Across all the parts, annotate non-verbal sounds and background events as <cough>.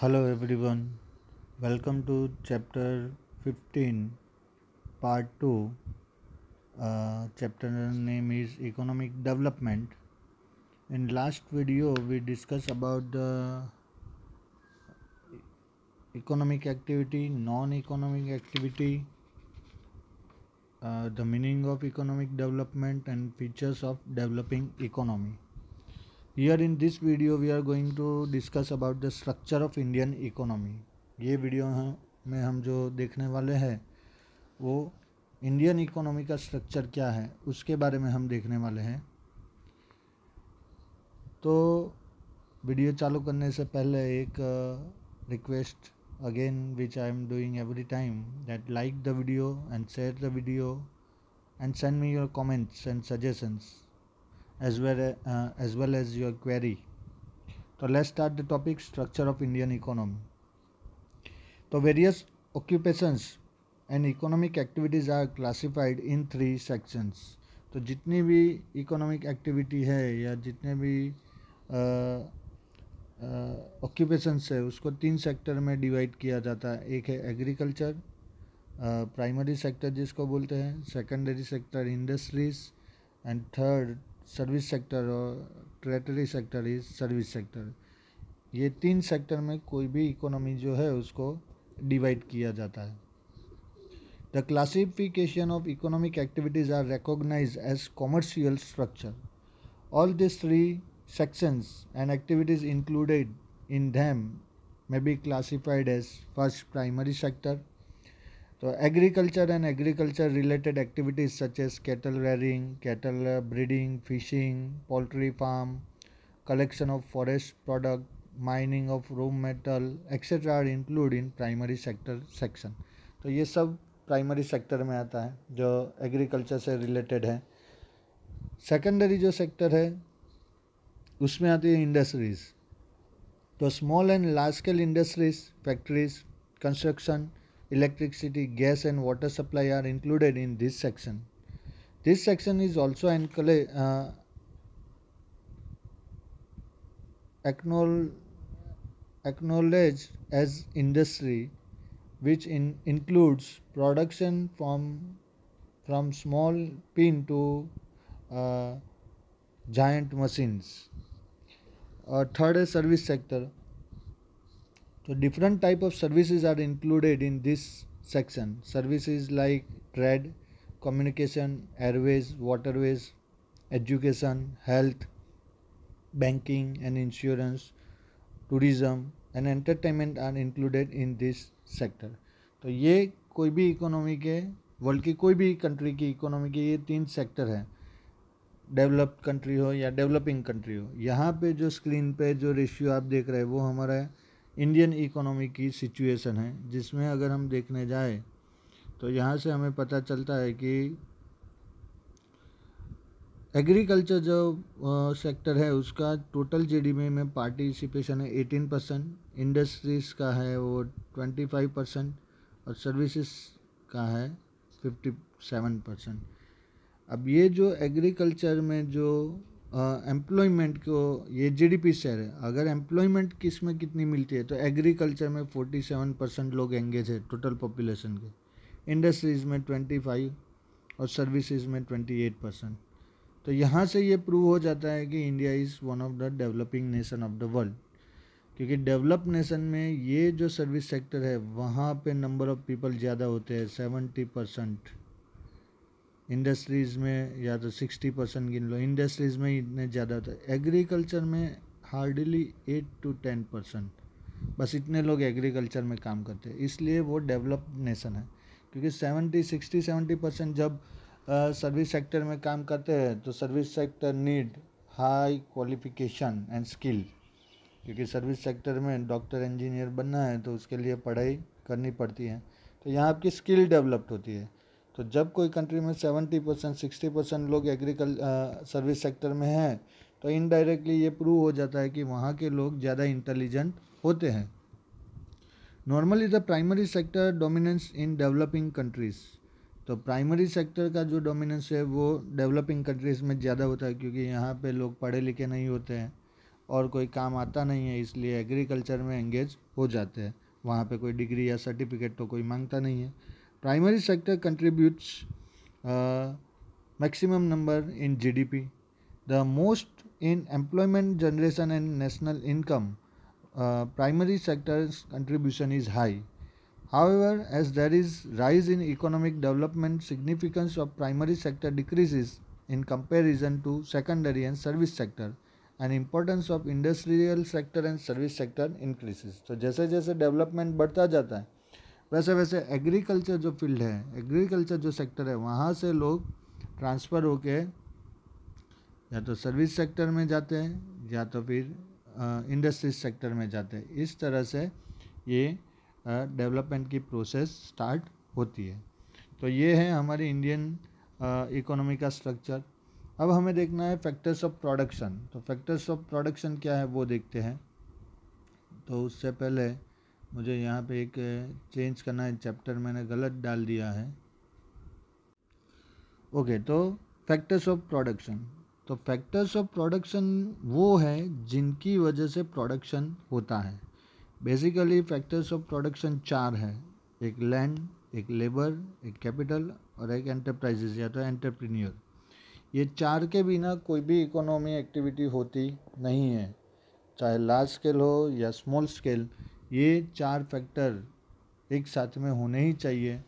Hello everyone, welcome to chapter 15, part 2. Uh, chapter name is Economic Development. In last video, we discussed about the economic activity, non economic activity, uh, the meaning of economic development, and features of developing economy. Here in this video we are going to discuss about the structure of Indian economy ये video में हम जो देखने वाले हैं वो Indian economy का structure क्या है उसके बारे में हम देखने वाले हैं तो वीडियो चालू करने से पहले एक request again which I am doing every time that like the video and share the video and send me your comments and suggestions as well uh, as well as your query so let's start the topic structure of indian economy so various occupations and economic activities are classified in three sections तो जितनी भी economic activity है या जितने भी occupations uh, uh, है उसको तीन सेक्टर में डिवाइड किया जाता है एक है एग्रीकल्चर प्राइमरी सेक्टर जिसको बोलते हैं secondary sector industries and third service sector और tertiary sector is service sector ये तीन सेक्टर में कोई भी इकोनॉमी जो है उसको डिवाइड किया जाता है the classification of economic activities are recognize as commercial structure all this three sections and activities included in them may be classified as first primary sector तो agriculture and agriculture related activities such as cattle rearing cattle breeding fishing poultry farm collection of forest product mining of raw metal etcetera are include in primary sector section तो ये सब primary sector में आता है जो agriculture से related है secondary जो सेक्टर है उसमें आती है इंडस्ट्रीज़ तो small and large scale industries factories construction electricity, gas and water supply are included in this section. This section is also uh, acknowledged as industry which in includes production from from small pin to uh, giant machines. Uh, third is service sector. So different type of services are included in this section. Services like trade, communication, airways, waterways, education, health, banking and insurance, tourism and entertainment are included in this sector. तो ये कोई भी economy के world की कोई भी country की economy के ये तीन सेक्टर हैं डेवलप्ड कंट्री हो या डेवलपिंग कंट्री हो यहाँ पे जो स्क्रीन पे जो रेशियो आप देख रहे हैं वो हमारा है इंडियन इकोनॉमी की सिचुएशन है जिसमें अगर हम देखने जाए तो यहाँ से हमें पता चलता है कि एग्रीकल्चर जो सेक्टर है उसका टोटल जीडीपी में पार्टिसिपेशन है एटीन परसेंट इंडस्ट्रीज़ का है वो ट्वेंटी फाइव परसेंट और सर्विसेज का है फिफ्टी सेवन परसेंट अब ये जो एग्रीकल्चर में जो एम्प्लॉयमेंट को ये जीडीपी शेयर है अगर एम्प्लॉयमेंट किस में कितनी मिलती है तो एग्रीकल्चर में 47 परसेंट लोग एंगेज है टोटल पॉपुलेशन के इंडस्ट्रीज़ में 25 और सर्विसेज में 28 परसेंट तो यहाँ से ये प्रूव हो जाता है कि India is one of the developing nation of the world क्योंकि डेवलप नेशन में ये जो सर्विस सेक्टर है वहाँ पे नंबर ऑफ़ पीपल ज़्यादा होते हैं सेवेंटी परसेंट इंडस्ट्रीज़ में या तो सिक्सटी परसेंट गिन लो इंडस्ट्रीज़ में इतने ज़्यादा होते एग्रीकल्चर में hardly eight to ten percent बस इतने लोग एग्रीकल्चर में काम करते हैं इसलिए वो डेवलप्ड नेशन है क्योंकि सेवेंटी सिक्सटी सेवेंटी परसेंट जब सर्विस uh, सेक्टर में काम करते हैं तो service sector need high qualification and skill क्योंकि सर्विस सेक्टर में डॉक्टर इंजीनियर बनना है तो उसके लिए पढ़ाई करनी पड़ती है तो यहाँ आपकी स्किल डेवलप्ड होती है तो जब कोई कंट्री में सेवेंटी परसेंट सिक्सटी परसेंट लोग एग्रीकल सर्विस सेक्टर में हैं तो इनडायरेक्टली ये प्रूव हो जाता है कि वहाँ के लोग ज़्यादा इंटेलिजेंट होते हैं normally the primary sector dominance in developing countries तो प्राइमरी सेक्टर का जो डोमिनेंस है वो डेवलपिंग कंट्रीज़ में ज़्यादा होता है क्योंकि यहाँ पे लोग पढ़े लिखे नहीं होते हैं और कोई काम आता नहीं है इसलिए एग्रीकल्चर में एंगेज हो जाते हैं वहाँ पे कोई डिग्री या सर्टिफिकेट तो कोई मांगता नहीं है Primary sector contributes uh, maximum number in GDP, the most in employment generation and national income. Uh, primary sector's contribution is high. However, as there is rise in economic development, significance of primary sector decreases in comparison to secondary and service sector and importance of industrial sector and service sector increases. so jaise jaise development badhta jata hai वैसे वैसे agriculture जो field है agriculture जो sector है वहाँ से लोग transfer होके या तो सर्विस सेक्टर में जाते हैं या तो फिर इंडस्ट्रीज सेक्टर में जाते हैं इस तरह से ये डेवलपमेंट की प्रोसेस स्टार्ट होती है तो ये है हमारी इंडियन इकोनॉमी का स्ट्रक्चर अब हमें देखना है फैक्टर्स ऑफ प्रोडक्शन तो फैक्टर्स ऑफ प्रोडक्शन क्या है वो देखते हैं तो उससे पहले मुझे यहाँ पे एक चेंज करना है चैप्टर मैंने गलत डाल दिया है ओके तो फैक्टर्स ऑफ प्रोडक्शन तो फैक्टर्स ऑफ प्रोडक्शन वो है जिनकी वजह से प्रोडक्शन होता है बेसिकली फैक्टर्स ऑफ प्रोडक्शन चार है एक लैंड एक लेबर एक कैपिटल और एक एंटरप्राइजेज या तो एंटरप्रीनियर ये चार के बिना कोई भी इकोनॉमी एक्टिविटी होती नहीं है चाहे लार्ज स्केल हो या स्मॉल स्केल ये चार फैक्टर एक साथ में होने ही चाहिए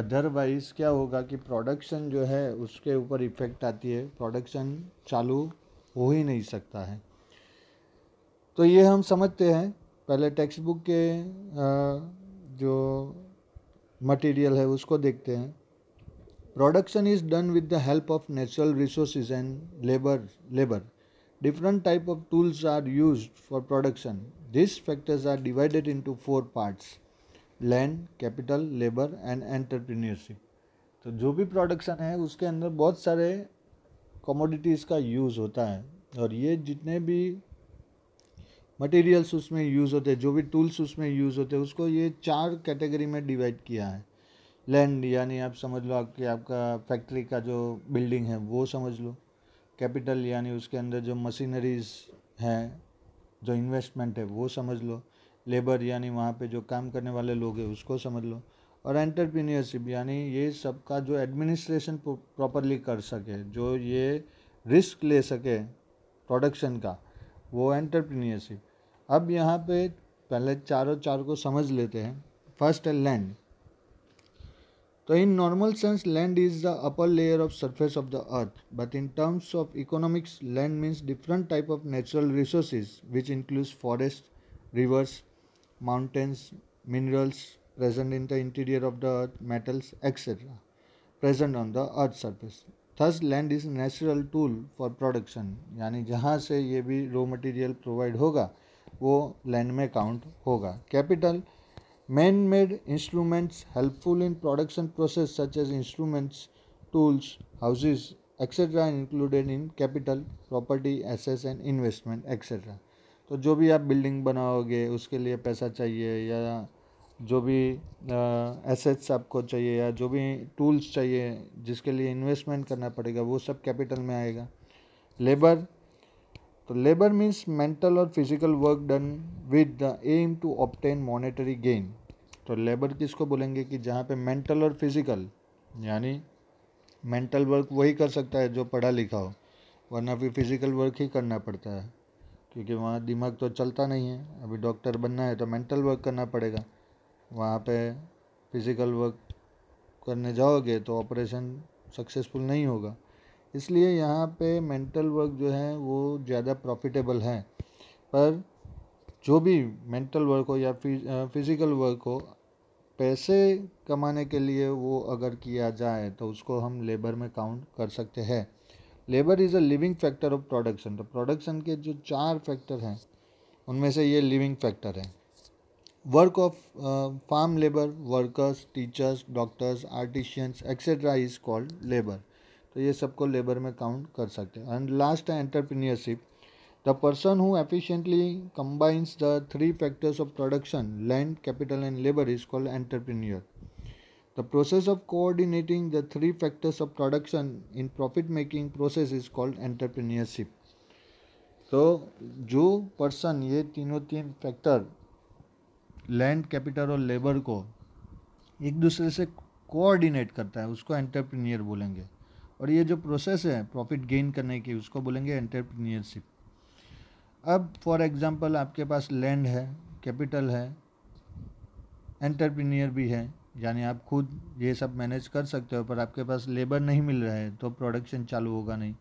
अदरवाइज़ क्या होगा कि प्रोडक्शन जो है उसके ऊपर इफ़ेक्ट आती है प्रोडक्शन चालू हो ही नहीं सकता है तो ये हम समझते हैं पहले टेक्स्ट बुक के जो मटेरियल है उसको देखते हैं production is done with the help of natural resources and labour labour different type of tools are use for production These factors are divided into four parts land capital labour and entrepreneurship तो जो भी production है उसके अंदर बहुत सारे commodities का use होता है और ये जितने भी मटेरियल्स उसमें यूज़ होते हैं जो भी टूल्स उसमें यूज़ होते हैं उसको ये चार कैटेगरी में डिवाइड किया है लैंड यानी आप समझ लो आपके आपका फैक्ट्री का जो बिल्डिंग है वो समझ लो कैपिटल यानी उसके अंदर जो मशीनरीज हैं जो इन्वेस्टमेंट है वो समझ लो लेबर यानी वहाँ पे जो काम करने वाले लोग हैं उसको समझ लो और एंटरप्रीनियरशिप यानी ये सबका जो एडमिनिस्ट्रेशन प्रॉपरली कर सके जो ये रिस्क ले सके प्रोडक्शन का वो एंटरप्रीनियरशिप अब यहाँ पे पहले चारों चार को समझ लेते हैं फर्स्ट है लैंड तो in normal sense land is the upper layer of surface of the earth but in terms of economics land means different type of natural resources which includes forest rivers mountains minerals present in the interior of the earth metals etcetera present on the earth surface thus land is natural tool for production यानी जहाँ से ये भी raw material provide होगा वो land में count होगा capital Man-made instruments helpful in production process such as instruments, tools, houses, etc. included in capital, property, assets and investment, etc. तो जो भी आप बिल्डिंग बनाओगे उसके लिए पैसा चाहिए या जो भी एसेट्स आपको चाहिए या जो भी टूल्स चाहिए जिसके लिए इन्वेस्टमेंट करना पड़ेगा वो सब कैपिटल में आएगा लेबर तो लेबर मीन्स मेंटल और physical work done with the aim to obtain monetary gain तो लेबर किसको बोलेंगे कि जहाँ पे मेंटल और फिजिकल यानी मेंटल वर्क वही कर सकता है जो पढ़ा लिखा हो वरना फिर फिज़िकल वर्क ही करना पड़ता है क्योंकि वहाँ दिमाग तो चलता नहीं है अभी डॉक्टर बनना है तो मेंटल वर्क करना पड़ेगा वहाँ पे फिज़िकल वर्क करने जाओगे तो ऑपरेशन सक्सेसफुल नहीं होगा इसलिए यहाँ पे मेंटल वर्क जो है वो ज़्यादा प्रॉफिटेबल है पर जो भी मेंटल वर्क हो या फिज़िकल वर्क हो पैसे कमाने के लिए वो अगर किया जाए तो उसको हम लेबर में काउंट कर सकते हैं labour is a living factor of production तो प्रोडक्शन के जो चार फैक्टर हैं उनमें से ये लिविंग फैक्टर है work of farm labour workers teachers doctors artisans etcetera is called labour तो ये सबको लेबर में काउंट कर सकते हैं एंड लास्ट है entrepreneurship the person who efficiently combines the three factors of production land capital and labour is called entrepreneur the process of coordinating the three factors of production in profit making process is called entrepreneurship तो जो person ये तीनों तीन factor land capital और labour को एक दूसरे से कोऑर्डिनेट करता है उसको एंटरप्रीनियर बोलेंगे और ये जो प्रोसेस है प्रॉफिट गेन करने की उसको बोलेंगे एंटरप्रीनियरशिप अब फॉर एग्ज़ाम्पल आपके पास लैंड है कैपिटल है एंटरप्रीनियर भी है यानी आप खुद ये सब मैनेज कर सकते हो पर आपके पास लेबर नहीं मिल रहा है तो प्रोडक्शन चालू होगा नहीं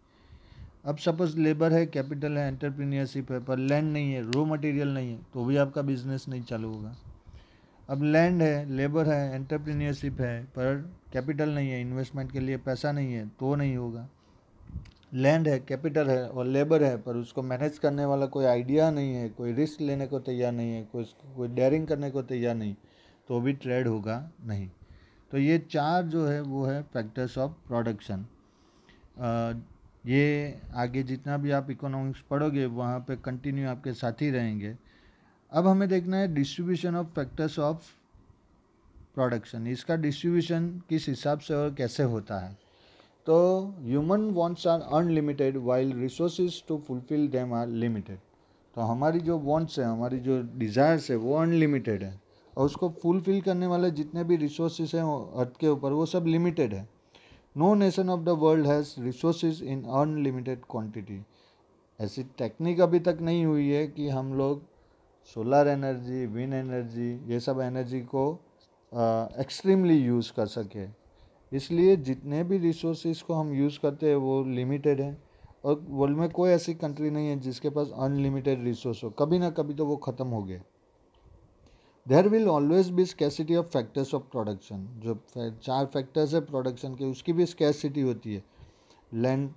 अब सपोज़ लेबर है कैपिटल है एंटरप्रीनियरशिप है पर लैंड नहीं है रॉ मटेरियल नहीं है तो भी आपका बिजनेस नहीं चालू होगा अब लैंड है लेबर है एंटरप्रीनियरशिप है पर कैपिटल नहीं है इन्वेस्टमेंट के लिए पैसा नहीं है तो नहीं होगा लैंड है कैपिटल है और लेबर है पर उसको मैनेज करने वाला कोई आइडिया नहीं है कोई रिस्क लेने को तैयार नहीं है कोई कोई डेयरिंग करने को तैयार नहीं तो भी ट्रेड होगा नहीं तो ये चार जो है वो है फैक्टर्स ऑफ प्रोडक्शन ये आगे जितना भी आप इकोनॉमिक्स पढ़ोगे वहाँ पे कंटिन्यू आपके साथ ही रहेंगे अब हमें देखना है distribution of factors of production इसका डिस्ट्रीब्यूशन किस हिसाब से और कैसे होता है तो human wants are unlimited while resources to fulfil them are limited तो हमारी जो वॉन्ट्स है हमारी जो डिज़ायर्स है वो अनलिमिटेड है और उसको फुलफिल करने वाले जितने भी रिसोर्सेज हैं अर्थ के ऊपर वो सब लिमिटेड है no nation of the world has resources in unlimited quantity ऐसी टेक्निक अभी तक नहीं हुई है कि हम लोग सोलर एनर्जी विंड एनर्जी ये सब एनर्जी को एक्सट्रीमली यूज़ कर सके इसलिए जितने भी रिसोर्सेज को हम यूज़ करते हैं वो लिमिटेड हैं और वर्ल्ड में कोई ऐसी कंट्री नहीं है जिसके पास अनलिमिटेड रिसोर्स हो कभी ना कभी तो वो ख़त्म हो गए there will always be scarcity of factors of production जो चार फैक्टर्स है प्रोडक्शन के उसकी भी स्कैसिटी होती है लैंड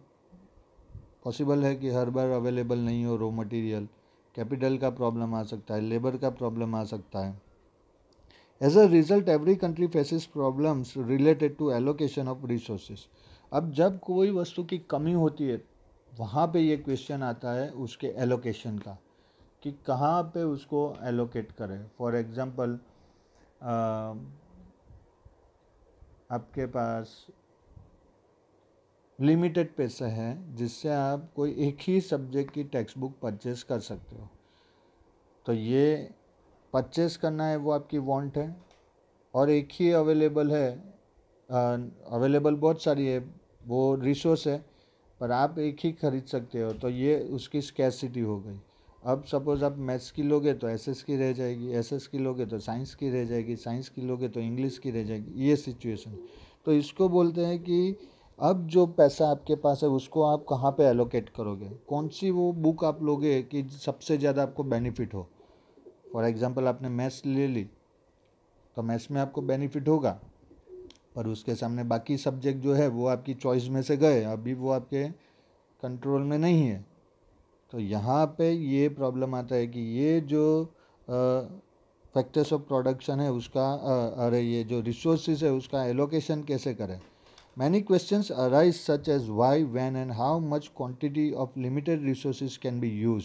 पॉसिबल है कि हर बार अवेलेबल नहीं हो रॉ मटेरियल कैपिटल का प्रॉब्लम आ सकता है लेबर का प्रॉब्लम आ सकता है as a result every country faces problems related to allocation of resources अब जब कोई वस्तु की कमी होती है वहाँ पे ये क्वेश्चन आता है उसके एलोकेशन का कि कहाँ पे उसको एलोकेट करें फॉर एग्ज़ाम्पल आपके पास लिमिटेड पैसा है जिससे आप कोई एक ही सब्जेक्ट की टेक्स्ट बुक परचेस कर सकते हो तो ये परचेस करना है वो आपकी वांट है और एक ही अवेलेबल है अवेलेबल बहुत सारी है वो रिसोर्स है पर आप एक ही खरीद सकते हो तो ये उसकी स्कैसिटी हो गई अब सपोज़ आप मैथ्स की लोगे तो एसएस की रह जाएगी एसएस की लोगे तो साइंस की रह जाएगी साइंस की लोगे तो इंग्लिश की रह जाएगी ये सिचुएशन तो इसको बोलते हैं कि अब जो पैसा आपके पास है उसको आप कहाँ पे एलोकेट करोगे कौन सी वो बुक आप लोगे कि सबसे ज़्यादा आपको बेनिफिट हो फॉर एग्ज़ाम्पल आपने मैथ्स ले ली तो मैथ्स में आपको बेनिफिट होगा पर उसके सामने बाकी सब्जेक्ट जो है वो आपकी चॉइस में से गए अभी वो आपके कंट्रोल में नहीं है तो यहाँ पे ये प्रॉब्लम आता है कि ये जो फैक्टर्स ऑफ प्रोडक्शन है उसका आ, अरे ये जो रिसोर्सेज है उसका एलोकेशन कैसे करें many question arise such as why when and how much quantity of limited resources can be use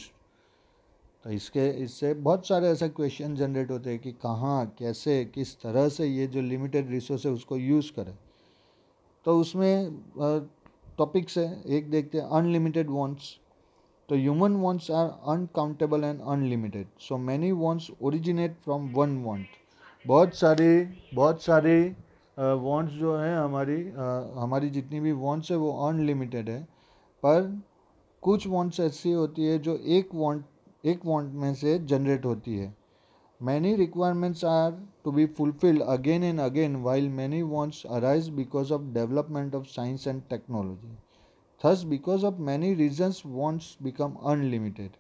तो इसके इससे बहुत सारे ऐसे क्वेश्चन जनरेट होते हैं कि कहाँ कैसे किस तरह से ये जो लिमिटेड रिसोर्स है उसको यूज़ करें तो उसमें टॉपिक्स हैं एक देखते हैं अनलिमिटेड वॉन्ट्स तो human wants are uncountable and unlimited so many wants originate from one want बहुत सारी बहुत सारी वॉन्ट्स जो हैं हमारी हमारी जितनी भी वॉन्ट्स है वो अनलिमिटेड है पर कुछ वॉन्ट्स ऐसी होती है जो एक वॉन्ट एक वॉन्ट में से जनरेट होती है many requirements are to be fulfil again and again while many wants arise because of development of science and technology thus because of many reasons wants become unlimited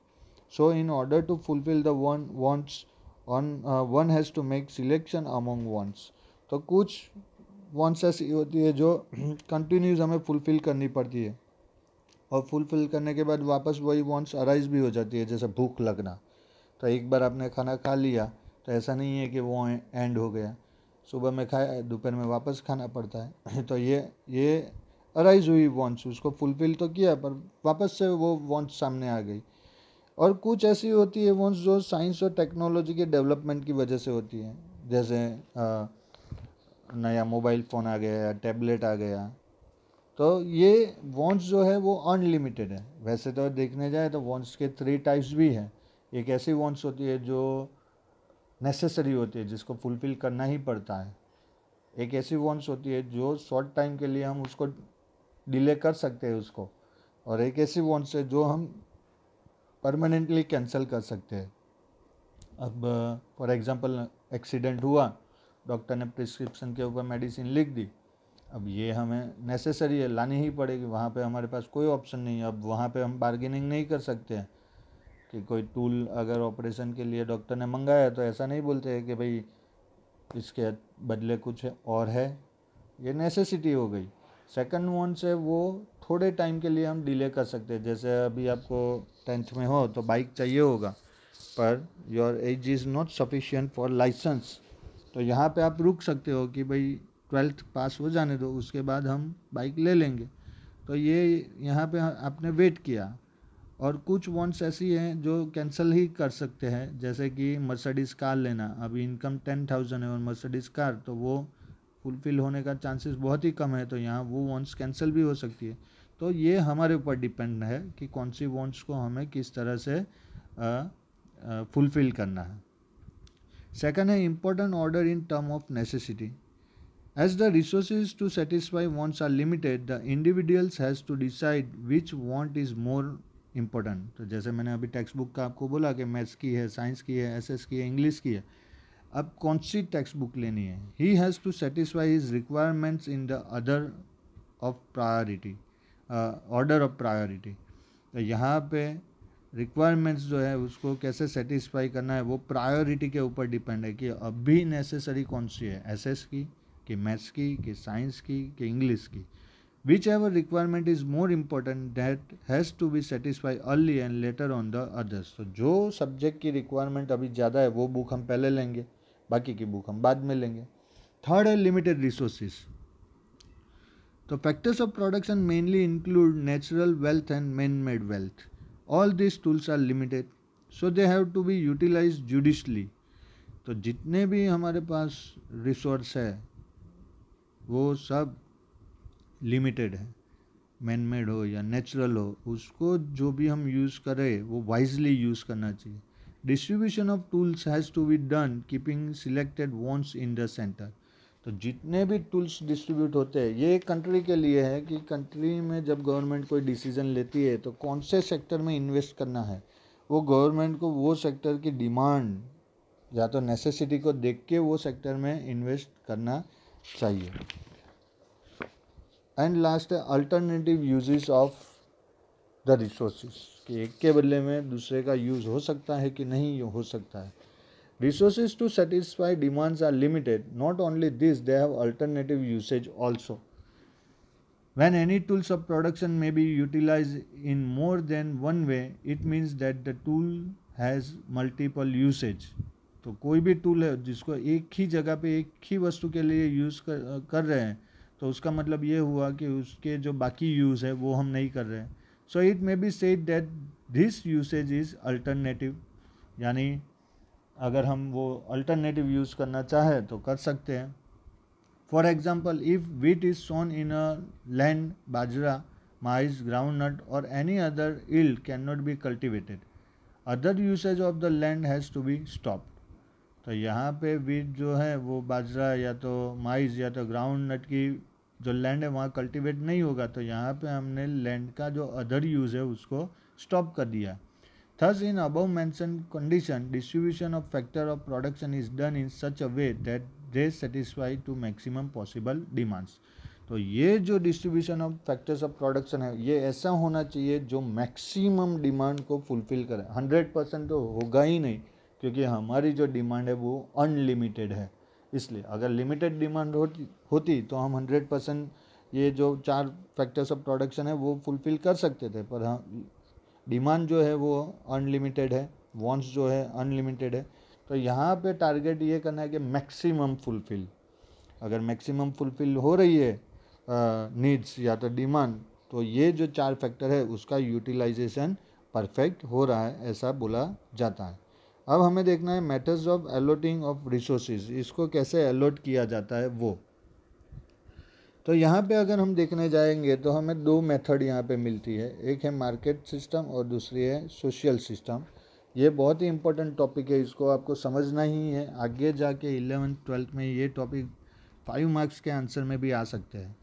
so in order to fulfil the one wants on one has to make selection among wants तो कुछ wants ऐसी होती है जो continues <clears throat> हमें fulfil करनी पड़ती है और फुलफिल करने के बाद वापस वही वॉन्ट्स अराइज भी हो जाती है जैसे भूख लगना तो एक बार आपने खाना खा लिया तो ऐसा नहीं है कि वो एंड हो गया सुबह में खाया दोपहर में वापस खाना पड़ता है तो ये ये अराइज हुई वॉन्ट्स उसको फुलफिल तो किया पर वापस से वो वॉन्ट्स सामने आ गई और कुछ ऐसी होती है वॉन्ट्स जो साइंस और टेक्नोलॉजी के डेवलपमेंट की वजह से होती है जैसे आ, नया मोबाइल फ़ोन आ गया टैबलेट आ गया तो ये वॉन्ट्स जो है वो अनलिमिटेड है वैसे तो देखने जाए तो वॉन्ट्स के थ्री टाइप्स भी हैं एक ऐसी वॉन्ट्स होती है जो नेसेसरी होती है जिसको फुलफ़िल करना ही पड़ता है एक ऐसी वॉन्ट्स होती है जो शॉर्ट टाइम के लिए हम उसको डिले कर सकते हैं उसको और एक ऐसी वॉन्ट्स है जो हम परमानेंटली कैंसिल कर सकते हैं अब फॉर एग्ज़ाम्पल एक्सीडेंट हुआ डॉक्टर ने प्रिस्क्रिप्शन के ऊपर मेडिसिन लिख दी अब ये हमें नेसेसरी है लानी ही पड़ेगी वहाँ पे हमारे पास कोई ऑप्शन नहीं है अब वहाँ पे हम बार्गेनिंग नहीं कर सकते हैं कि कोई टूल अगर ऑपरेशन के लिए डॉक्टर ने मंगाया तो ऐसा नहीं बोलते हैं कि भाई इसके बदले कुछ और है ये नेसेसिटी हो गई सेकंड वन से वो थोड़े टाइम के लिए हम डिले कर सकते हैं जैसे अभी आपको टेंथ में हो तो बाइक चाहिए होगा पर your age is not sufficient for licence तो यहाँ पे आप रुक सकते हो कि भाई ट्वेल्थ पास हो जाने दो उसके बाद हम बाइक ले लेंगे तो ये यहाँ पे आपने वेट किया और कुछ वॉन्ट्स ऐसी हैं जो कैंसिल ही कर सकते हैं जैसे कि मर्सडीज़ कार लेना अभी इनकम टेन थाउजेंड है और मर्सडीज़ कार तो वो फुलफ़िल होने का चांसेस बहुत ही कम है तो यहाँ वो वॉन्ट्स कैंसिल भी हो सकती है तो ये हमारे ऊपर डिपेंड है कि कौन सी वॉन्ट्स को हमें किस तरह से फुलफ़िल करना है सेकंड है important order in term of necessity As the resources to satisfy wants are limited, the individuals has to decide which want is more important तो जैसे मैंने अभी टेक्स्ट बुक का आपको बोला कि मैथ्स की है साइंस की है एस एस की है इंग्लिश की है अब कौन सी टेक्स्ट बुक लेनी है he has to satisfy his requirements in the other of priority order of priority तो यहाँ पे रिक्वायरमेंट्स जो है उसको कैसे सेटिस्फाई करना है वो प्रायोरिटी के ऊपर डिपेंड है कि अभी नेसेसरी कौन सी है एस एस की कि मैथ्स की कि साइंस की कि इंग्लिश की whichever requirement is more important that has to be satisfy early and later on the others तो जो सब्जेक्ट की रिक्वायरमेंट अभी ज़्यादा है वो बुक हम पहले लेंगे बाकी की बुक हम बाद में लेंगे थर्ड है लिमिटेड रिसोर्सेज तो factors of production mainly include natural wealth and man made wealth all this tools are limited so they have to be utilise judicially तो जितने भी हमारे पास रिसोर्स है वो सब लिमिटेड है मैन मेड हो या नेचुरल हो उसको जो भी हम यूज़ करें वो वाइजली यूज़ करना चाहिए distribution of tools has to be done keeping selected wants in the centre तो जितने भी टूल्स डिस्ट्रीब्यूट होते हैं ये कंट्री के लिए है कि कंट्री में जब गवर्नमेंट कोई डिसीजन लेती है तो कौन से सेक्टर में इन्वेस्ट करना है वो गवर्नमेंट को वो सेक्टर की डिमांड या तो नेसेसिटी को देख के वो सेक्टर में इन्वेस्ट करना चाहिए एंड लास्ट है alternative uses of the resources कि एक के बदले में दूसरे का यूज़ हो सकता है कि नहीं हो सकता है resources to satisfy demands are limited not only this they have alternative usage also when any tools of production may be utilise in more than one way it means that the tool has multiple usage तो कोई भी tool है जिसको एक ही जगह पे एक ही वस्तु के लिए यूज़ कर कर रहे हैं तो उसका मतलब ये हुआ कि उसके जो बाकी यूज़ है वो हम नहीं कर रहे हैं so it may be said that this usage is alternative यानी अगर हम वो अल्टरनेटिव यूज़ करना चाहें तो कर सकते हैं for example if wheat is sown in a land bajra maize groundnut और any other ill can not be cultivated other usage of the land has to be stop तो यहाँ पे वीट जो है वो बाजरा या तो माइज या तो ग्राउंड नट की जो लैंड है वहाँ कल्टीवेट नहीं होगा तो यहाँ पे हमने लैंड का जो अदर यूज़ है उसको स्टॉप कर दिया thus in above mentioned condition distribution of factor of production is done in such a way that they satisfy to maximum possible demands तो ये जो distribution of factors of production है ये ऐसा होना चाहिए जो मैक्सिमम डिमांड को फुलफिल करे हंड्रेड परसेंट तो होगा ही नहीं क्योंकि हमारी जो डिमांड है वो अनलिमिटेड है इसलिए अगर लिमिटेड डिमांड होती होती तो हम हंड्रेड परसेंट ये जो चार फैक्टर्स ऑफ प्रोडक्शन है वो फुलफिल कर सकते थे पर हम हाँ, डिमांड जो है वो अनलिमिटेड है वॉन्ट्स जो है अनलिमिटेड है तो यहाँ पे टारगेट ये करना है कि मैक्सिमम फुलफिल अगर मैक्सिमम फुलफिल हो रही है नीड्स या तो डिमांड तो ये जो चार फैक्टर है उसका यूटिलाइजेशन परफेक्ट हो रहा है ऐसा बोला जाता है अब हमें देखना है matters of allotting of resources इसको कैसे एलोट किया जाता है वो तो यहाँ पे अगर हम देखने जाएंगे तो हमें दो मेथड यहाँ पे मिलती है एक है मार्केट सिस्टम और दूसरी है सोशल सिस्टम ये बहुत ही इंपॉर्टेंट टॉपिक है इसको आपको समझना ही है आगे जाके इलेवेंथ ट्वेल्थ में ये टॉपिक फाइव मार्क्स के आंसर में भी आ सकते हैं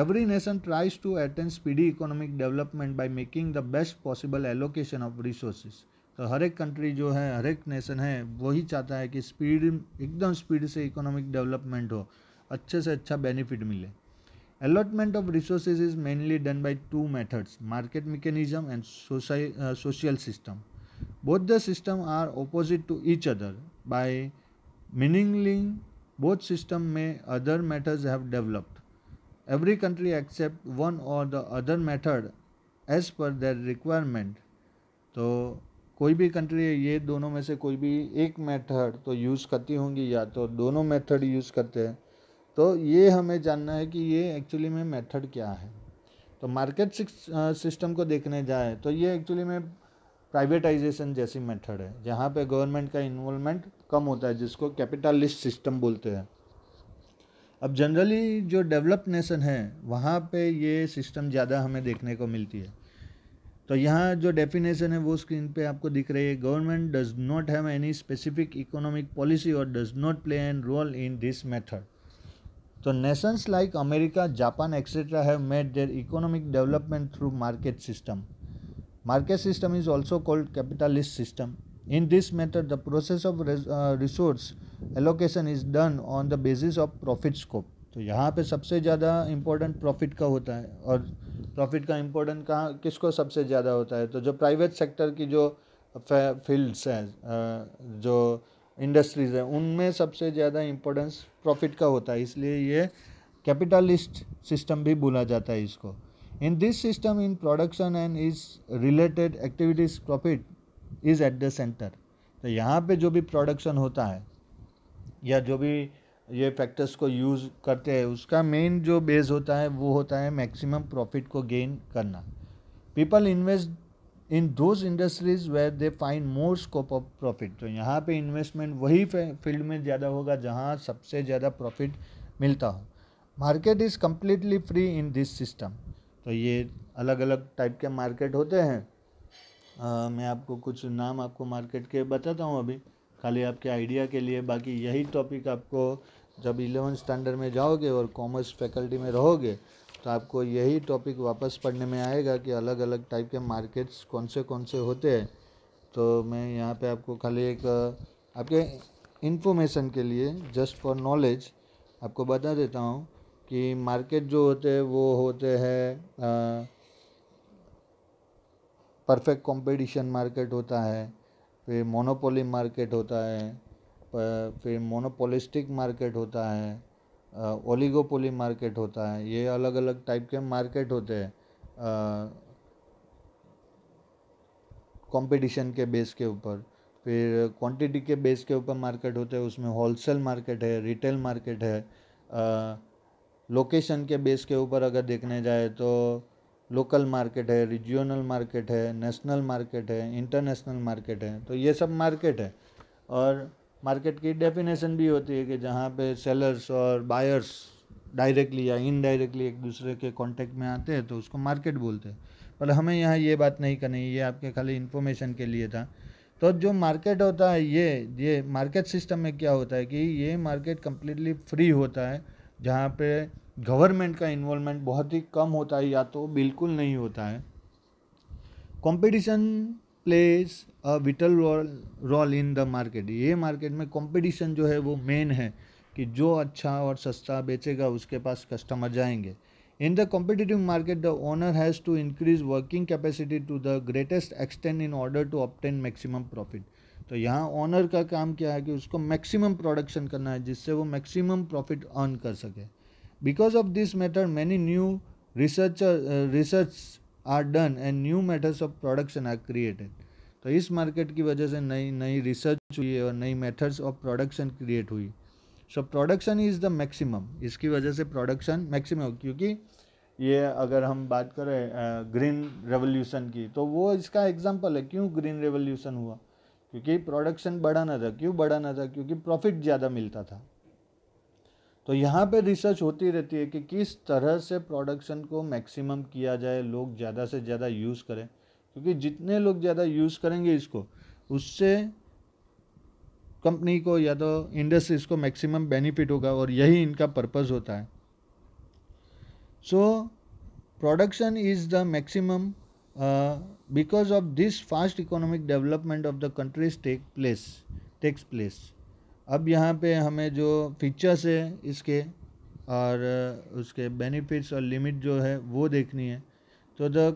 every nation tries to attend speedy economic development by making the best possible allocation of resources तो हर एक कंट्री जो है हर एक नेशन है वही चाहता है कि स्पीड एकदम स्पीड से इकोनॉमिक डेवलपमेंट हो अच्छे से अच्छा बेनिफिट मिले allotment of resources is mainly done by two methods market mechanism and social system both the system are opposite to each other by mingling both system में other methods have developed every country except one और the other method as per their requirement तो कोई भी country ये दोनों में से कोई भी एक मेथड तो यूज़ करती होंगी या तो दोनों मेथड यूज़ करते हैं तो ये हमें जानना है कि ये एक्चुअली में मेथड क्या है तो मार्केट सिस्टम को देखने जाए तो ये एक्चुअली में प्राइवेटाइजेशन जैसी मेथड है जहाँ पे गवर्नमेंट का इन्वॉल्वमेंट कम होता है जिसको कैपिटलिस्ट सिस्टम बोलते हैं अब जनरली जो डेवलप नेशन है वहाँ पे ये सिस्टम ज़्यादा हमें देखने को मिलती है तो यहाँ जो डेफिनेशन है वो स्क्रीन पे आपको दिख रही है government does not have any specific economic policy और does not play an role in this method तो nations like America Japan etcetera have made their economic development through market system market system is also called capitalist system in this method the process of resource allocation is done on the basis of profit scope तो यहाँ पे सबसे ज़्यादा important profit का होता है और profit का इम्पोर्टेंट कहाँ किसको सबसे ज़्यादा होता है तो जो प्राइवेट सेक्टर की जो फील्ड्स हैं जो इंडस्ट्रीज़ हैं उनमें सबसे ज़्यादा इम्पोर्टेंस प्रॉफिट का होता है इसलिए ये कैपिटलिस्ट सिस्टम भी बोला जाता है इसको in this system in production and is related activities profit is at the centre तो यहाँ पे जो भी प्रोडक्शन होता है या जो भी ये फैक्टर्स को यूज़ करते हैं उसका मेन जो बेस होता है वो होता है मैक्सिमम प्रॉफिट को गेन करना people invest in those industries where they find more scope of profit तो यहाँ पे इन्वेस्टमेंट वही फील्ड में ज़्यादा होगा जहाँ सबसे ज़्यादा प्रॉफिट मिलता हो market is completely free in this system तो ये अलग अलग टाइप के मार्केट होते हैं आ, मैं आपको कुछ नाम आपको मार्केट के बताता हूँ अभी खाली आपके आइडिया के लिए बाकी यही टॉपिक आपको जब इलेवन स्टैंडर्ड में जाओगे और कॉमर्स फैकल्टी में रहोगे तो आपको यही टॉपिक वापस पढ़ने में आएगा कि अलग अलग टाइप के मार्केट्स कौन से कौन से होते हैं तो मैं यहाँ पे आपको खाली एक आपके इन्फॉर्मेशन के लिए जस्ट फॉर नॉलेज आपको बता देता हूँ कि मार्केट जो होते हैं वो होते हैं परफेक्ट कंपटीशन मार्केट होता है फिर मोनोपोली मार्केट होता है फिर मोनोपोलिस्टिक मार्केट होता है ओलिगोपोली मार्केट होता है ये अलग अलग टाइप के मार्केट होते हैं कंपटीशन के बेस के ऊपर फिर क्वांटिटी के बेस के ऊपर मार्केट होते हैं उसमें होलसेल मार्केट है रिटेल मार्केट है लोकेशन के बेस के ऊपर अगर देखने जाए तो लोकल मार्केट है रीजनल मार्केट है नेशनल मार्केट है इंटरनेशनल मार्केट है तो ये सब मार्केट है और मार्केट की डेफिनेशन भी होती है कि जहाँ पे सेलर्स और बायर्स डायरेक्टली या इनडायरेक्टली एक दूसरे के कांटेक्ट में आते हैं तो उसको मार्केट बोलते हैं पर हमें यहाँ ये बात नहीं करनी ये आपके खाली इन्फॉर्मेशन के लिए था तो जो मार्केट होता है ये ये मार्केट सिस्टम में क्या होता है कि ये मार्केट कम्प्लीटली फ्री होता है जहाँ पे गवर्नमेंट का इन्वॉल्वमेंट बहुत ही कम होता है या तो बिल्कुल नहीं होता है competition plays a vital role in the market ये मार्केट में कंपटीशन जो है वो मेन है कि जो अच्छा और सस्ता बेचेगा उसके पास कस्टमर जाएंगे in the competitive market the owner has to increase working capacity to the greatest extent in order to obtain maximum profit तो यहाँ ऑनर का काम क्या है कि उसको मैक्सिमम प्रोडक्शन करना है जिससे वो मैक्सिमम प्रॉफिट अर्न कर सके Because of this method, many new research uh, research are done and new methods of production are created. तो इस मार्केट की वजह से नई नई रिसर्च हुई और नई मेथड्स ऑफ प्रोडक्शन क्रिएट हुई so production is the maximum इसकी वजह से प्रोडक्शन मैक्सिमम क्योंकि ये अगर हम बात करें ग्रीन uh, रेवोल्यूशन की तो वो इसका एग्जांपल है क्यों ग्रीन रेवोल्यूशन हुआ क्योंकि प्रोडक्शन बढ़ाना था क्यों बढ़ाना था क्योंकि प्रॉफिट ज़्यादा मिलता था तो यहाँ पे रिसर्च होती रहती है कि किस तरह से प्रोडक्शन को मैक्सिमम किया जाए लोग ज़्यादा से ज़्यादा यूज़ करें क्योंकि जितने लोग ज़्यादा यूज़ करेंगे इसको उससे कंपनी को या तो इंडस्ट्रीज को मैक्सिमम बेनिफिट होगा और यही इनका पर्पज़ होता है so production is the maximum because of this fast economic development of the countries take place takes place अब यहाँ पे हमें जो फीचर्स है इसके और उसके बेनिफिट्स और लिमिट जो है वो देखनी है तो the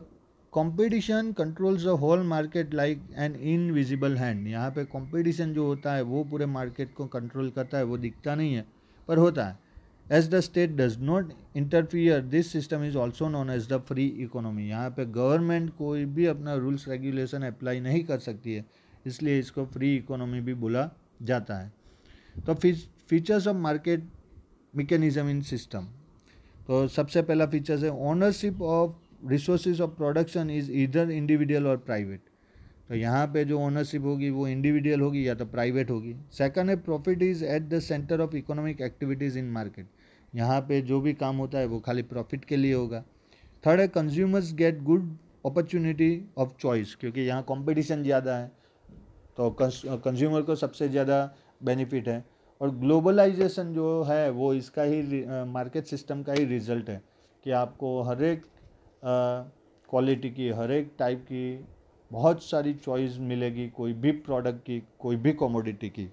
competition controls the whole market like an invisible hand यहाँ पे कंपटीशन जो होता है वो पूरे मार्केट को कंट्रोल करता है वो दिखता नहीं है पर होता है as the state does not interfere this system is also known as the free economy यहाँ पे गवर्नमेंट कोई भी अपना रूल्स रेगुलेशन अप्लाई नहीं कर सकती है इसलिए इसको फ्री इकोनॉमी भी बोला जाता है तो features of market mechanism in system तो सबसे पहला फीचर्स है ownership of resource of production is इधर इंडिविजुअल और प्राइवेट तो यहाँ पे जो ओनरशिप होगी वो इंडिविजुअल होगी या तो प्राइवेट होगी सेकंड है profit is at the centre of economic activities in market यहाँ पे जो भी काम होता है वो खाली प्रॉफिट के लिए होगा थर्ड है consumers get good opportunity of choice क्योंकि यहाँ कंपटीशन ज़्यादा है तो कंज्यूमर को सबसे ज़्यादा बेनिफिट है और ग्लोबलाइजेशन जो है वो इसका ही मार्केट सिस्टम का ही रिजल्ट है कि आपको हर एक क्वालिटी की हर एक टाइप की बहुत सारी चॉइस मिलेगी कोई भी प्रोडक्ट की कोई भी कॉमोडिटी की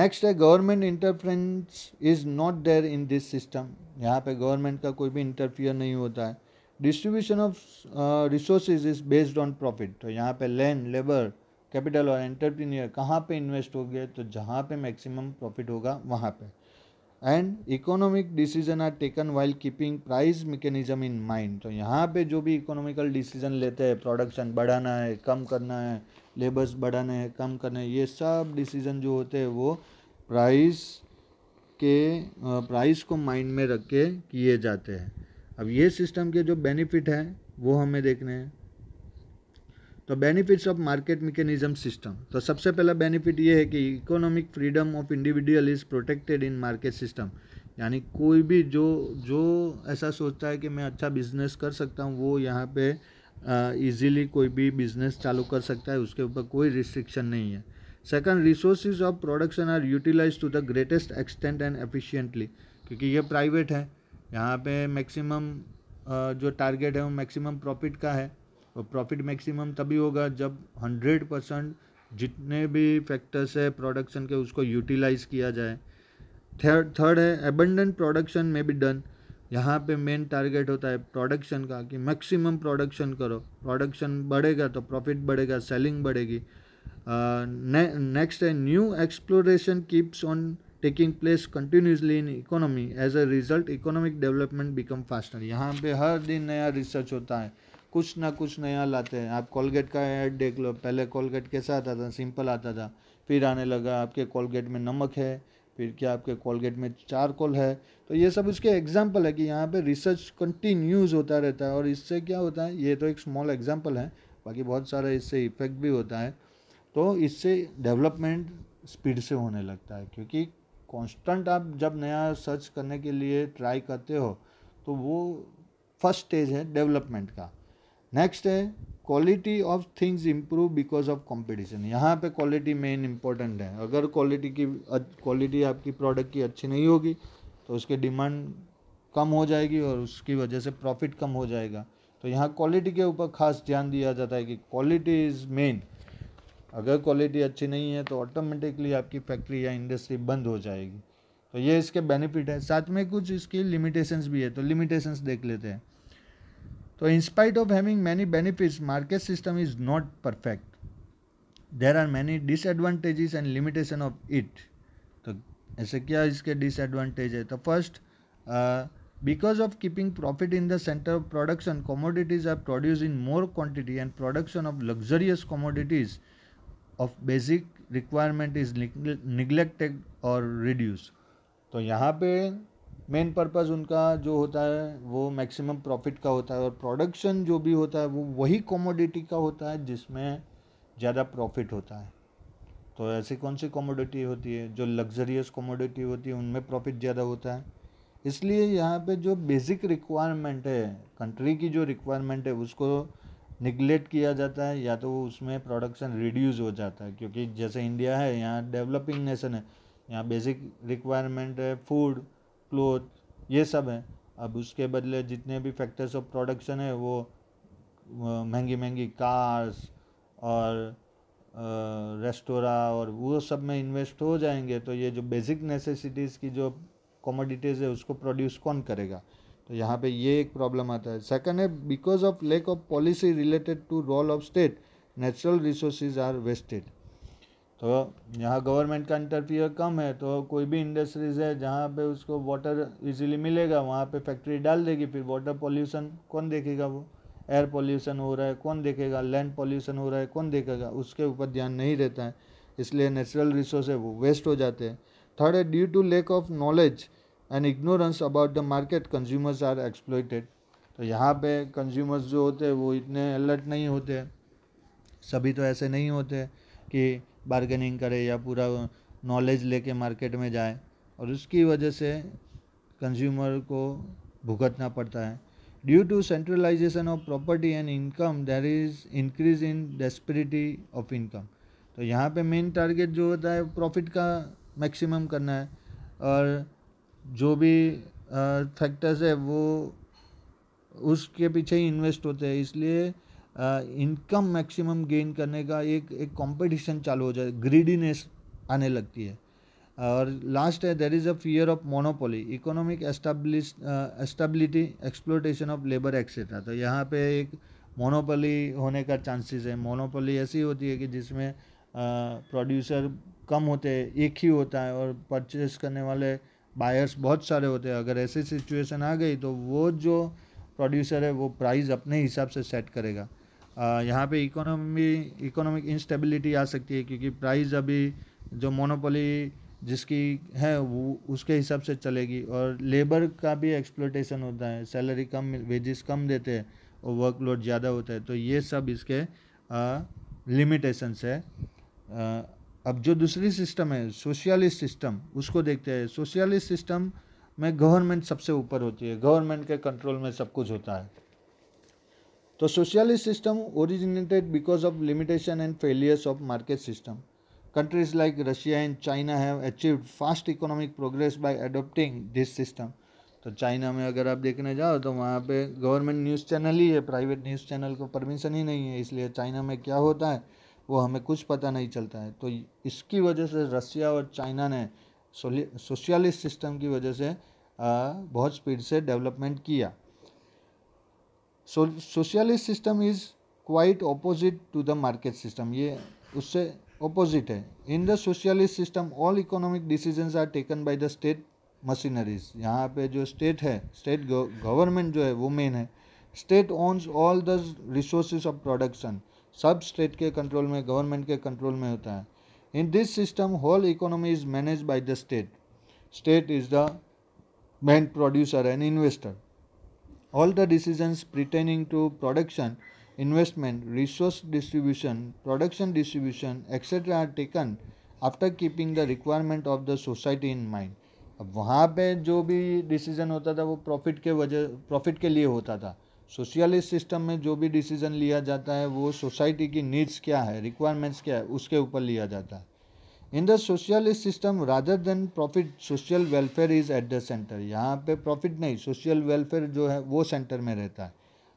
नेक्स्ट है government interference is not there in this system यहाँ पे गवर्नमेंट का कोई भी इंटरफियर नहीं होता है distribution of resources is based on profit तो यहाँ पे लैंड लेबर कैपिटल और एंटरप्रीनियर कहाँ पे इन्वेस्ट हो गए तो जहाँ पे मैक्सिमम प्रॉफिट होगा वहाँ पे and economic decision are taken while keeping price mechanism in mind तो यहाँ पे जो भी इकोनॉमिकल डिसीजन लेते हैं प्रोडक्शन बढ़ाना है कम करना है लेबर्स बढ़ाने हैं कम करना है ये सब डिसीजन जो होते हैं वो प्राइस के प्राइस को माइंड में रख के किए जाते हैं अब ये सिस्टम के जो बेनिफिट हैं वो हमें देखने हैं तो benefits of market mechanism system तो सबसे पहला बेनिफिट ये है कि economic freedom of individual is protected in market system यानी कोई भी जो जो ऐसा सोचता है कि मैं अच्छा बिजनेस कर सकता हूँ वो यहाँ पे इजीली कोई भी बिजनेस चालू कर सकता है उसके ऊपर कोई रिस्ट्रिक्शन नहीं है second resources of production are utilise to the greatest extent and efficiently क्योंकि ये प्राइवेट है यहाँ पे मैक्सिमम जो टारगेट है वो मैक्सिमम प्रॉफिट का है और प्रॉफिट मैक्सिमम तभी होगा जब हंड्रेड परसेंट जितने भी फैक्टर्स है प्रोडक्शन के उसको यूटिलाइज किया जाए थर्ड थर्ड है एबंडेंट प्रोडक्शन में भी डन यहाँ पे मेन टारगेट होता है प्रोडक्शन का कि मैक्सिमम प्रोडक्शन करो प्रोडक्शन बढ़ेगा तो प्रॉफिट बढ़ेगा सेलिंग बढ़ेगी नेक्स्ट uh, है new exploration keeps on taking place continuously in economy as a result economic development become faster यहाँ पे हर दिन नया रिसर्च होता है कुछ ना कुछ नया लाते हैं आप कोलगेट का ऐड देख लो पहले कोलगेट कैसा आता था सिंपल आता था फिर आने लगा आपके कोलगेट में नमक है फिर क्या आपके कोलगेट में चारकोल है तो ये सब उसके एग्जाम्पल है कि यहाँ पे रिसर्च कंटिन्यूज होता रहता है और इससे क्या होता है ये तो एक स्मॉल एग्जाम्पल है बाकी बहुत सारा इससे इफेक्ट भी होता है तो इससे डेवलपमेंट स्पीड से होने लगता है क्योंकि कांस्टेंट आप जब नया सर्च करने के लिए ट्राई करते हो तो वो फर्स्ट स्टेज है डेवलपमेंट का नेक्स्ट है quality of things improve because of competition यहाँ पे क्वालिटी मेन इम्पॉर्टेंट है अगर क्वालिटी की क्वालिटी आपकी प्रोडक्ट की अच्छी नहीं होगी तो उसके डिमांड कम हो जाएगी और उसकी वजह से प्रॉफिट कम हो जाएगा तो यहाँ क्वालिटी के ऊपर खास ध्यान दिया जाता है कि क्वालिटी इज़ मेन अगर क्वालिटी अच्छी नहीं है तो ऑटोमेटिकली आपकी फैक्ट्री या इंडस्ट्री बंद हो जाएगी तो ये इसके बेनिफिट है साथ में कुछ इसकी लिमिटेशंस भी है तो लिमिटेशंस देख लेते हैं तो in spite of having many benefits market system is not perfect there are many disadvantages and limitation of it तो ऐसे क्या इसके डिसएडवांटेज है तो first because of keeping profit in the centre of production commodities are produce in more quantity and production of luxurious commodities of basic requirement is neglected और reduce तो यहाँ पे मेन पर्पज़ उनका जो होता है वो मैक्सिमम प्रॉफिट का होता है और प्रोडक्शन जो भी होता है वो वही कॉमोडिटी का होता है जिसमें ज़्यादा प्रॉफिट होता है तो ऐसी कौन सी कॉमोडिटी होती है जो लग्जरियस कॉमोडिटी होती है उनमें प्रॉफिट ज़्यादा होता है इसलिए यहाँ पे जो बेसिक रिक्वायरमेंट है कंट्री की जो रिक्वायरमेंट है उसको निगलेक्ट किया जाता है या तो उसमें प्रोडक्शन रिड्यूस हो जाता है क्योंकि जैसे इंडिया है यहाँ डेवलपिंग नेशन है यहाँ बेसिक रिक्वायरमेंट है फूड क्लोथ ये सब हैं अब उसके बदले जितने भी फैक्टर्स ऑफ प्रोडक्शन है वो महंगी महंगी कार्स और रेस्टोरा और वो सब में इन्वेस्ट हो जाएंगे तो ये जो बेसिक नेसेसिटीज़ की जो कॉमोडिटीज़ है उसको प्रोड्यूस कौन करेगा तो यहाँ पे ये एक प्रॉब्लम आता है सेकंड है because of lack of policy related to role of state natural resources are wasted तो यहाँ गवर्नमेंट का इंटरफियर कम है तो कोई भी इंडस्ट्रीज़ है जहाँ पे उसको वाटर इजीली मिलेगा वहाँ पे फैक्ट्री डाल देगी फिर वाटर पोल्यूशन कौन देखेगा वो एयर पोल्यूशन हो रहा है कौन देखेगा लैंड पोल्यूशन हो रहा है कौन देखेगा उसके ऊपर ध्यान नहीं रहता है इसलिए नेचुरल रिसोर्स है वो वेस्ट हो जाते हैं थर्ड है due to lack of knowledge and ignorance about the market consumers are exploited तो यहाँ पे कंज्यूमर्स जो होते हैं वो इतने अलर्ट नहीं होते सभी तो ऐसे नहीं होते कि बार्गेनिंग करे या पूरा नॉलेज लेके मार्केट में जाए और उसकी वजह से कंज्यूमर को भुगतना पड़ता है due to centralisation of property and income there is increase in disparity of income तो यहाँ पे मेन टारगेट जो होता है प्रॉफिट का मैक्सिमम करना है और जो भी फैक्टर्स है वो उसके पीछे ही इन्वेस्ट होते हैं इसलिए इनकम मैक्सिमम गेन करने का एक एक कंपटीशन चालू हो जाए ग्रीडीनेस आने लगती है और लास्ट है there is a fear of monopoly economic establish instability exploitation of labour etcetera तो यहाँ पे एक मोनोपोली होने का चांसेस है मोनोपोली ऐसी होती है कि जिसमें प्रोड्यूसर कम होते हैं एक ही होता है और परचेस करने वाले बायर्स बहुत सारे होते हैं अगर ऐसी सिचुएशन आ गई तो वो जो प्रोड्यूसर है वो प्राइस अपने हिसाब से सेट करेगा यहाँ पे इकोनॉमी इकोनॉमिक इंस्टेबिलिटी आ सकती है क्योंकि प्राइस अभी जो मोनोपोली जिसकी है वो उसके हिसाब से चलेगी और लेबर का भी एक्सप्लोटेशन होता है सैलरी कम वेजेस कम देते हैं और वर्कलोड ज़्यादा होता है तो ये सब इसके लिमिटेशंस है आ, अब जो दूसरी सिस्टम है सोशलिस्ट सिस्टम उसको देखते हैं सोशलिस्ट सिस्टम में गवर्नमेंट सबसे ऊपर होती है गवर्नमेंट के कंट्रोल में सब कुछ होता है तो socialist system originated because of limitation and failures of market system countries like Russia and China have achieve fast economic progress by adopting this system तो चाइना में अगर आप देखने जाओ तो वहाँ पे गवर्नमेंट न्यूज़ चैनल ही है प्राइवेट न्यूज़ चैनल को परमिशन ही नहीं है इसलिए चाइना में क्या होता है वो हमें कुछ पता नहीं चलता है तो इसकी वजह से रसिया और चाइना ने सोशलिस्ट सिस्टम की वजह से बहुत स्पीड से डेवलपमेंट किया so socialist system is quite opposite to the market system ये उससे ऑपोजिट है in the socialist system all economic decisions are taken by the state machineries यहाँ पे जो स्टेट है स्टेट गवर्नमेंट जो है वो मेन है state owns all the resource of production सब स्टेट के कंट्रोल में गवर्नमेंट के कंट्रोल में होता है in this system whole economy is manage by the state state is the main producer and investor all the decisions pertaining to production, investment, resource distribution, production distribution, etc. are taken after keeping the requirement of the society in mind. अब वहाँ पे जो भी decision होता था वो profit के वजह प्रॉफिट के लिए होता था सोशलिस्ट सिस्टम में जो भी डिसीजन लिया जाता है वो सोसाइटी की नीड्स क्या है रिक्वायरमेंट्स क्या है उसके ऊपर लिया जाता है in the socialist system rather than profit social welfare is at the centre यहाँ पे प्रॉफिट नहीं सोशल वेलफेयर जो है वो सेंटर में रहता है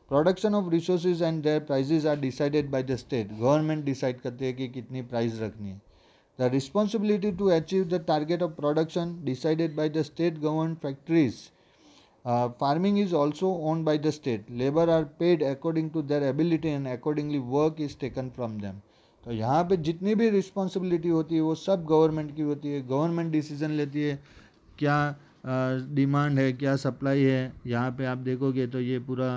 production of resources and their prices are decided by the state government decide करती है कि कितनी प्राइस रखनी है the responsibility to achieve the target of production decided by the state government factories farming is also own by the state labour are paid according to their ability and accordingly work is taken from them तो यहाँ पे जितनी भी responsibility होती है वो सब government की होती है गवर्नमेंट डिसीजन लेती है क्या डिमांड है क्या सप्लाई है यहाँ पे आप देखोगे तो ये पूरा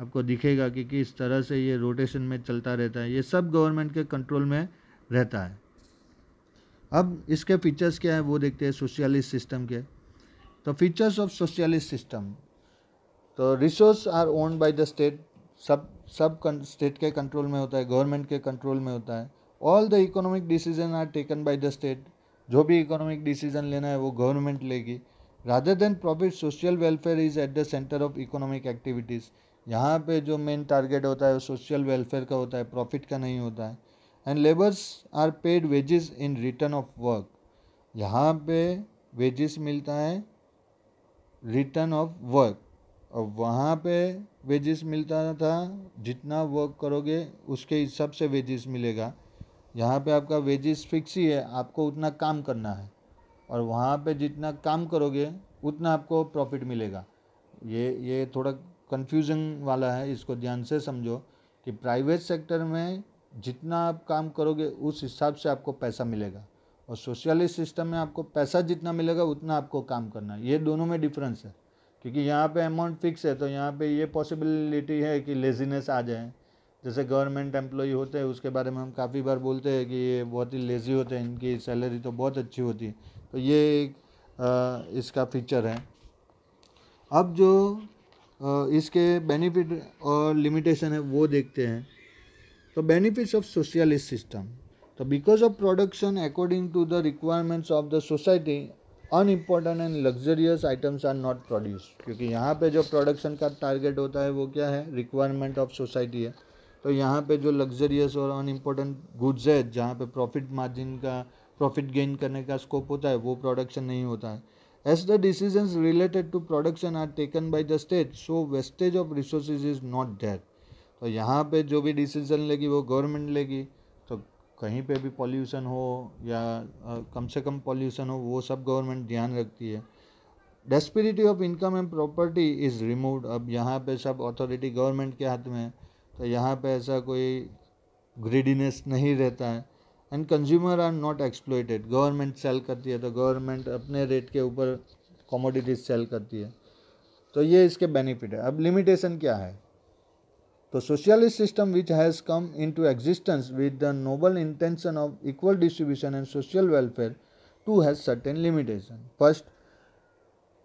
आपको दिखेगा कि किस तरह से ये रोटेशन में चलता रहता है ये सब गवर्नमेंट के कंट्रोल में रहता है अब इसके फीचर्स क्या है वो देखते हैं सोशलिस्ट सिस्टम के तो फीचर्स ऑफ सोशलिस्ट सिस्टम तो resource are owned by the state सब सब स्टेट के कंट्रोल में होता है गवर्नमेंट के कंट्रोल में होता है all the economic decision are taken by the state जो भी इकोनॉमिक डिसीजन लेना है वो गवर्नमेंट लेगी rather than profit social welfare is at the centre of economic activities यहाँ पे जो मेन टारगेट होता है वो सोशल वेलफेयर का होता है प्रॉफिट का नहीं होता है and labours are paid wages in return of work यहाँ पे वेजेस मिलता है रिटर्न ऑफ वर्क और वहाँ पे वेजेस मिलता था जितना वर्क करोगे उसके हिसाब से वेजेस मिलेगा यहाँ पे आपका वेजेस फिक्स ही है आपको उतना काम करना है और वहाँ पे जितना काम करोगे उतना आपको प्रॉफिट मिलेगा ये ये थोड़ा कन्फ्यूजन वाला है इसको ध्यान से समझो कि प्राइवेट सेक्टर में जितना आप काम करोगे उस हिसाब से आपको पैसा मिलेगा और सोशलिस्ट सिस्टम में आपको पैसा जितना मिलेगा उतना आपको काम करना है ये दोनों में डिफरेंस है क्योंकि यहाँ पे अमाउंट फिक्स है तो यहाँ पे ये पॉसिबिलिटी है कि लेजीनेस आ जाए जैसे गवर्नमेंट एम्प्लॉई होते हैं उसके बारे में हम काफ़ी बार बोलते हैं कि ये बहुत ही लेज़ी होते हैं इनकी सैलरी तो बहुत अच्छी होती है तो ये एक इसका फीचर है अब जो इसके बेनिफिट और लिमिटेशन है वो देखते हैं तो बेनिफिट्स ऑफ सोशलिस्ट सिस्टम तो because of production according to the requirements of the society unimportant and luxurious items are not produce क्योंकि यहाँ पे जो प्रोडक्शन का टारगेट होता है वो क्या है रिक्वायरमेंट ऑफ सोसाइटी है तो यहाँ पे जो लग्जरियस और अनइम्पॉर्टेंट गुड्स है जहाँ पे प्रॉफिट मार्जिन का प्रॉफिट गेन करने का स्कोप होता है वो प्रोडक्शन नहीं होता है as the decision related to production are taken by the state so wastage of resources is not there तो यहाँ पे जो भी डिसीजन लेगी वो गवर्नमेंट लेगी कहीं पे भी पॉल्यूशन हो या कम से कम पॉल्यूशन हो वो सब गवर्नमेंट ध्यान रखती है disparity of income and property is removed अब यहाँ पे सब अथॉरिटी गवर्नमेंट के हाथ में है तो यहाँ पे ऐसा कोई ग्रीडीनेस नहीं रहता है and consumer are not exploited government sell करती है तो गवर्नमेंट अपने रेट के ऊपर कॉमोडिटीज़ सेल करती है तो ये इसके बेनिफिट है अब लिमिटेशन क्या है तो socialist system which has come into existence with the noble intention of equal distribution and social welfare too has certain limitation first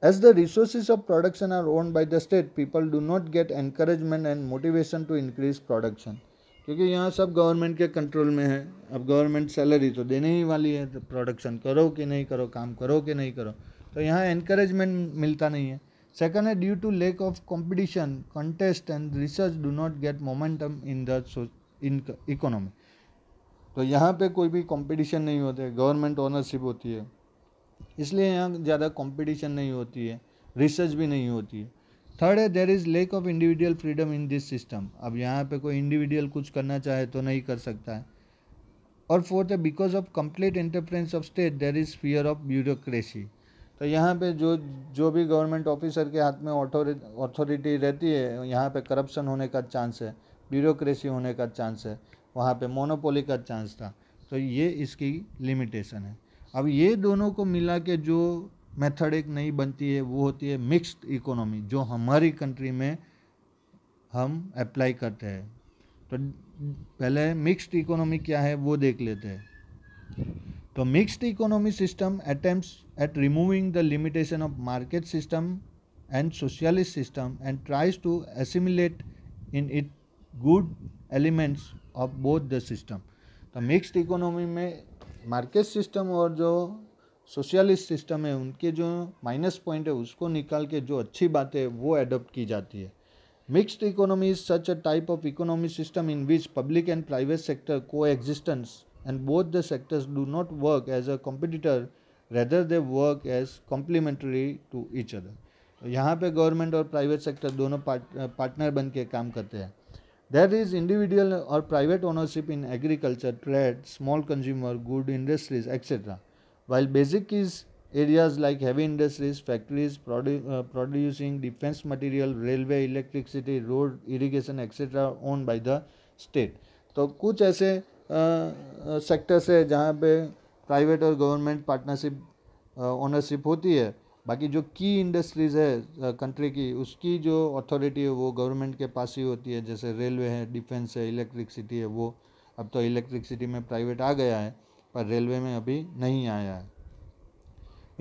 as the resources of production are own by the state people do not get encouragement and motivation to increase production क्योंकि यहाँ सब government के control में है अब government salary तो देने ही वाली है तो प्रोडक्शन करो कि नहीं करो काम करो कि नहीं करो तो यहाँ एनकरेजमेंट मिलता नहीं है Second, due to lack of competition, contest and research do not get momentum in the so, in economy. तो यहाँ पे कोई भी कंपटीशन नहीं होते गवर्नमेंट ओनरशिप होती है इसलिए यहाँ ज़्यादा कंपटीशन नहीं होती है रिसर्च भी नहीं होती है थर्ड है there is lack of individual freedom in this system अब यहाँ पे कोई इंडिविजुअल कुछ करना चाहे तो नहीं कर सकता है और फोर्थ है because of complete interference of state there is fear of bureaucracy तो यहाँ पे जो जो भी गवर्नमेंट ऑफिसर के हाथ में अथॉरिटी रहती है यहाँ पे करप्शन होने का चांस है ब्यूरोक्रेसी होने का चांस है वहाँ पे मोनोपोली का चांस था तो ये इसकी लिमिटेशन है अब ये दोनों को मिला के जो मेथड एक नई बनती है वो होती है मिक्स्ड इकोनॉमी जो हमारी कंट्री में हम अप्लाई करते हैं तो पहले मिक्स्ड इकोनॉमी क्या है वो देख लेते हैं तो mixed economy system attempts at removing the limitation of market system and socialist system and tries to assimilate in it good elements of both the system तो मिक्स्ड इकोनॉमी में मार्केट सिस्टम और जो सोशलिस्ट सिस्टम है उनके जो minus point है उसको निकाल के जो अच्छी बातें वो एडोप्ट की जाती है mixed economy is such a type of economy system in which public and private sector coexistence and both the sectors do not work as a competitor rather they work as complementary to each other यहाँ पे government और private sector दोनों partner बन के काम करते हैं there is individual और private ownership in agriculture trade small consumer good industries etcetera while basic is areas like heavy industries factories produ- uh, producing defense material railway electricity road irrigation etc owned by the state तो कुछ ऐसे sectors है जहाँ पे private और government partnership ownership होती है बाकी जो की इंडस्ट्रीज़ है कंट्री की उसकी जो अथॉरिटी है वो गवर्नमेंट के पास ही होती है जैसे रेलवे है डिफेंस है इलेक्ट्रिकसिटी है वो अब तो इलेक्ट्रिकसिटी में प्राइवेट आ गया है पर रेलवे में अभी नहीं आया है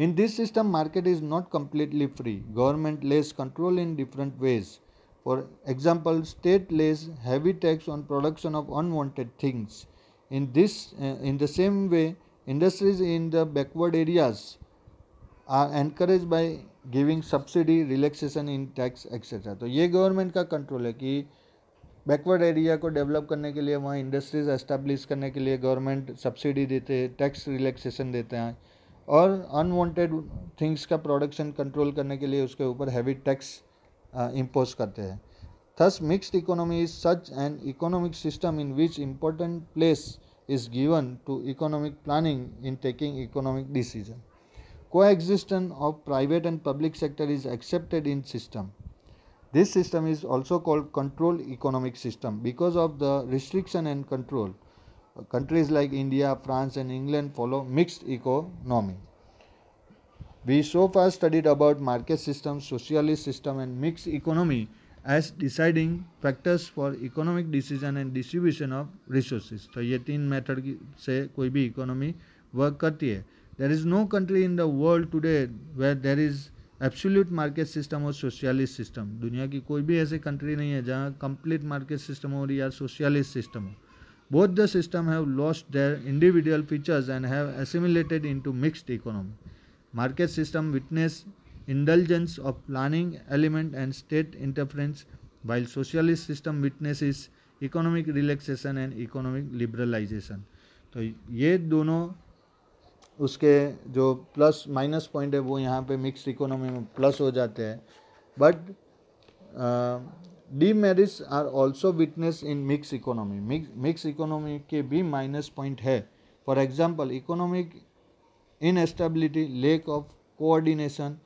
in this system market is not completely free government lays control in different ways for example state lays heavy tax on production of unwanted things In this, uh, in the same way, industries in the backward areas are encouraged by giving subsidy relaxation in tax etcetera तो ये government का control है कि backward area को develop करने के लिए वहाँ इंडस्ट्रीज एस्टेब्लिश करने के लिए गवर्नमेंट सब्सिडी देते हैं टैक्स रिलैक्सेशन देते हैं और अनवांटेड थिंग्स का प्रोडक्शन कंट्रोल करने के लिए उसके ऊपर हैवी टैक्स इम्पोज करते हैं Thus, mixed economy is such an economic system in which important place is given to economic planning in taking economic decision. Coexistence of private and public sector is accepted in system. This system is also called control economic system because of the restriction and control. Countries like India, France and England follow mixed economy. We so far studied about market system, socialist system and mixed economy. As deciding factors for economic decision and distribution of resources तो ये तीन method से कोई भी economy work करती है there is no country in the world today where there is absolute market system और socialist system दुनिया की कोई भी ऐसी कंट्री नहीं है जहाँ कंप्लीट मार्केट सिस्टम हो या सोशलिस्ट सिस्टम हो both the system have lost their individual features and have assimilated to mixed economy market system witness indulgence of planning element and state interference while socialist system witnesses economic relaxation and economic liberalization तो ये दोनों उसके जो plus minus point है वो यहाँ पे mix economy में प्लस हो जाते हैं but the merits are also witness in mix economy mix economy के भी माइनस पॉइंट है for example economic instability lack of coordination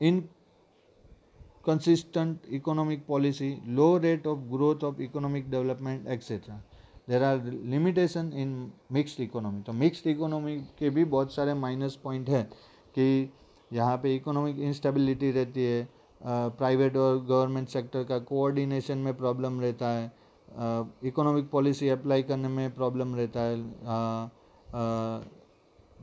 inconsistent economic policy, low rate of growth of economic development, etc. There are limitation in mixed economy तो mixed economy के भी बहुत सारे minus point हैं कि यहाँ पे इकोनॉमिक इंस्टेबिलिटी रहती है प्राइवेट और गवर्नमेंट सेक्टर का कोऑर्डिनेशन में प्रॉब्लम रहता है इकोनॉमिक पॉलिसी अप्लाई करने में प्रॉब्लम रहता है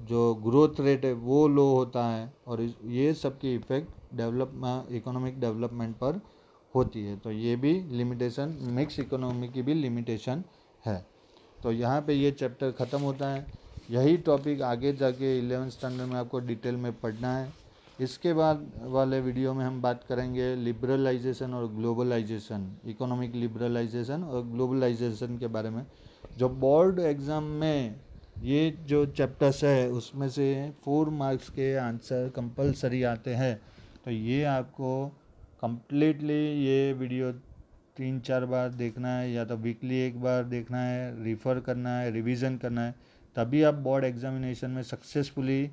जो ग्रोथ रेट है वो लो होता है और ये सब की इफ़ेक्ट डेवलप इकोनॉमिक डेवलपमेंट पर होती है तो ये भी लिमिटेशन मिक्स इकोनॉमी की भी लिमिटेशन है तो यहाँ पे ये चैप्टर ख़त्म होता है यही टॉपिक आगे जाके इलेवन स्टैंडर्ड में आपको डिटेल में पढ़ना है इसके बाद वाले वीडियो में हम बात करेंगे लिबरलाइजेशन और ग्लोबलाइजेशन इकोनॉमिक लिबरलाइजेशन और ग्लोबलाइजेशन के बारे में जो बोर्ड एग्ज़ाम में ये जो चैप्टर्स है उसमें से फोर मार्क्स के आंसर कंपलसरी आते हैं तो ये आपको कंप्लीटली ये वीडियो तीन चार बार देखना है या तो वीकली एक बार देखना है रिफ़र करना है रिवीजन करना है तभी आप बोर्ड एग्जामिनेशन में सक्सेसफुली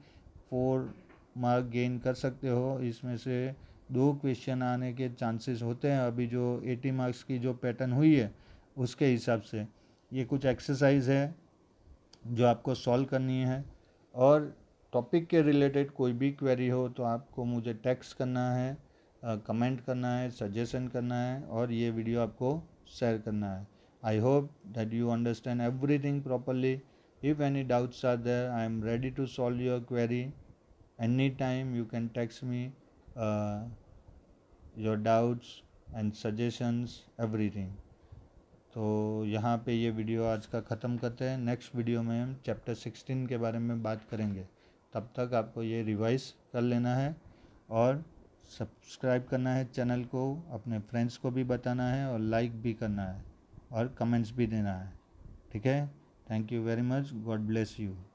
फोर मार्क गेन कर सकते हो इसमें से दो क्वेश्चन आने के चांसेस होते हैं अभी जो एटी मार्क्स की जो पैटर्न हुई है उसके हिसाब से ये कुछ एक्सरसाइज है जो आपको सॉल्व करनी है और टॉपिक के रिलेटेड कोई भी क्वेरी हो तो आपको मुझे टेक्स्ट करना है कमेंट करना है सजेशन करना है और ये वीडियो आपको शेयर करना है I hope that you understand everything properly if any doubts are there I am ready to solve your query any time you can text me your doubts and suggestions everything तो यहाँ पे ये video आज का ख़त्म करते हैं next video में हम चैप्टर सिक्सटीन के बारे में बात करेंगे तब तक आपको ये रिवाइज कर लेना है और सब्सक्राइब करना है चैनल को अपने फ्रेंड्स को भी बताना है और लाइक भी करना है और कमेंट्स भी देना है ठीक है thank you very much God bless you